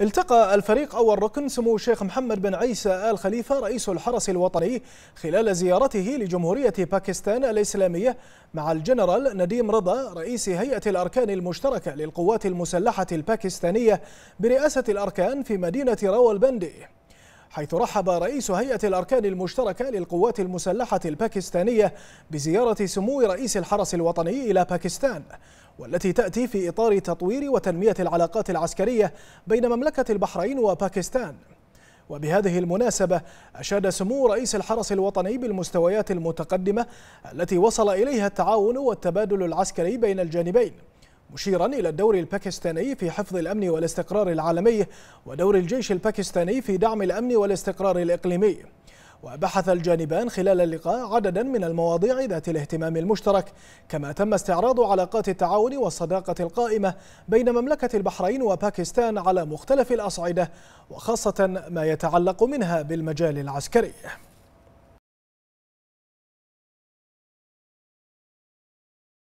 التقى الفريق أول ركن سمو الشيخ محمد بن عيسى آل خليفة رئيس الحرس الوطني خلال زيارته لجمهورية باكستان الإسلامية مع الجنرال نديم رضا رئيس هيئة الأركان المشتركة للقوات المسلحة الباكستانية برئاسة الأركان في مدينة راولبندي حيث رحب رئيس هيئة الأركان المشتركة للقوات المسلحة الباكستانية بزيارة سمو رئيس الحرس الوطني إلى باكستان والتي تأتي في إطار تطوير وتنمية العلاقات العسكرية بين مملكة البحرين وباكستان وبهذه المناسبة أشاد سمو رئيس الحرس الوطني بالمستويات المتقدمة التي وصل إليها التعاون والتبادل العسكري بين الجانبين مشيرا إلى الدور الباكستاني في حفظ الأمن والاستقرار العالمي ودور الجيش الباكستاني في دعم الأمن والاستقرار الإقليمي وبحث الجانبان خلال اللقاء عددا من المواضيع ذات الاهتمام المشترك كما تم استعراض علاقات التعاون والصداقة القائمة بين مملكة البحرين وباكستان على مختلف الأصعدة وخاصة ما يتعلق منها بالمجال العسكري